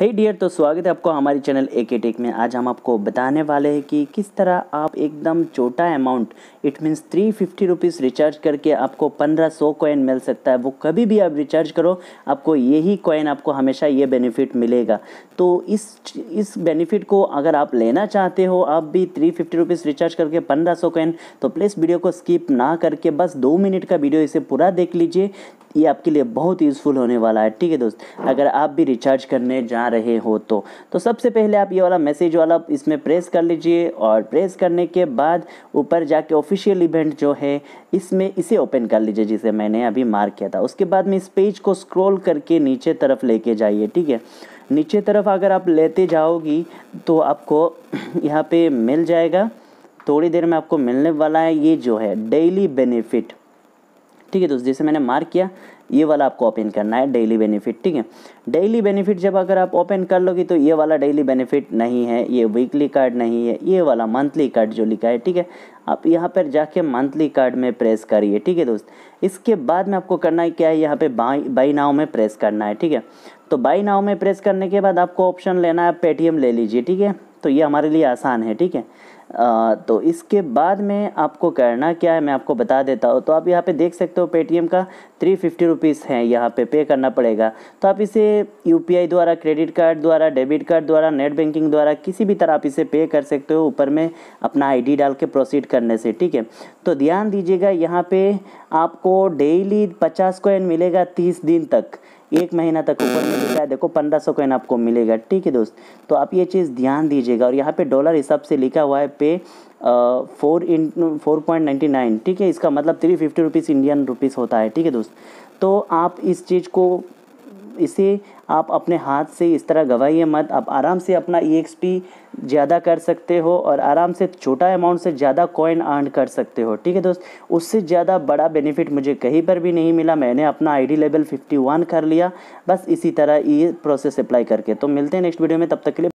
हे hey dear तो स्वागत है आपको हमारे चैनल ए के टेक में आज हम आपको बताने वाले हैं कि किस तरह आप एकदम छोटा amount it means three fifty rupees recharge करके आपको पंद्रह सौ कॉइन मिल सकता है वो कभी भी आप रिचार्ज करो आपको यही कॉइन आपको हमेशा ये बेनिफिट मिलेगा तो इस इस बेनिफिट को अगर आप लेना चाहते हो आप भी थ्री फिफ्टी रुपीज़ रिचार्ज करके पंद्रह सौ कोइन तो प्लीज़ वीडियो को स्किप ना करके बस दो मिनट का वीडियो इसे पूरा देख लीजिए ये आपके लिए बहुत यूज़फुल होने वाला है ठीक है दोस्त अगर आप भी रिचार्ज करने जा रहे हो तो तो सबसे पहले आप ये वाला मैसेज वाला इसमें प्रेस कर लीजिए और प्रेस करने के बाद ऊपर जाके ऑफिशियल इवेंट जो है इसमें इसे ओपन कर लीजिए जिसे मैंने अभी मार्क किया था उसके बाद में इस पेज को स्क्रोल करके नीचे तरफ लेके जाइए ठीक है नीचे तरफ अगर आप लेते जाओगी तो आपको यहाँ पे मिल जाएगा थोड़ी देर में आपको मिलने वाला है ये जो है डेली बेनिफिट ठीक है दोस्त जैसे मैंने मार्क किया ये वाला आपको ओपन करना है डेली बेनिफिट ठीक है डेली बेनिफिट जब अगर आप ओपन कर लोगे तो ये वाला डेली बेनिफिट नहीं है ये वीकली कार्ड नहीं है ये वाला मंथली कार्ड जो लिखा है ठीक है आप यहाँ पर जाके मंथली कार्ड में प्रेस करिए ठीक है दोस्त इसके बाद में आपको करना है क्या है यहाँ पे बाई बाई नाव में प्रेस करना है ठीक है तो बाई नाव में प्रेस करने के बाद आपको ऑप्शन लेना है पेटीएम ले लीजिए ठीक है तो ये हमारे लिए आसान है ठीक है तो इसके बाद में आपको करना क्या है मैं आपको बता देता हूँ तो आप यहाँ पे देख सकते हो पेटीएम का थ्री फिफ्टी रुपीज़ है यहाँ पे पे करना पड़ेगा तो आप इसे यूपीआई द्वारा क्रेडिट कार्ड द्वारा डेबिट कार्ड द्वारा नेट बैंकिंग द्वारा किसी भी तरह आप इसे पे कर सकते हो ऊपर में अपना आईडी डाल के प्रोसीड करने से ठीक है तो ध्यान दीजिएगा यहाँ पर आपको डेली पचास कोइन मिलेगा तीस दिन तक एक महीना तक ऊपर में बिका है देखो पंद्रह सौ कॉइन आपको मिलेगा ठीक है दोस्त तो आप ये चीज़ ध्यान दीजिएगा और यहाँ पे डॉलर हिसाब से लिखा हुआ है pay four in four point ninety nine ठीक है इसका मतलब three fifty rupees Indian rupees होता है ठीक है दोस्त तो आप इस चीज़ को इसे आप अपने हाथ से इस तरह गवाइए मत आप आराम से अपना ई e ज़्यादा कर सकते हो और आराम से छोटा अमाउंट से ज़्यादा कॉइन अर्न कर सकते हो ठीक है दोस्त उससे ज़्यादा बड़ा बेनिफिट मुझे कहीं पर भी नहीं मिला मैंने अपना आईडी लेवल 51 कर लिया बस इसी तरह ये प्रोसेस अप्लाई करके तो मिलते हैं नेक्स्ट वीडियो में तब तक के लिए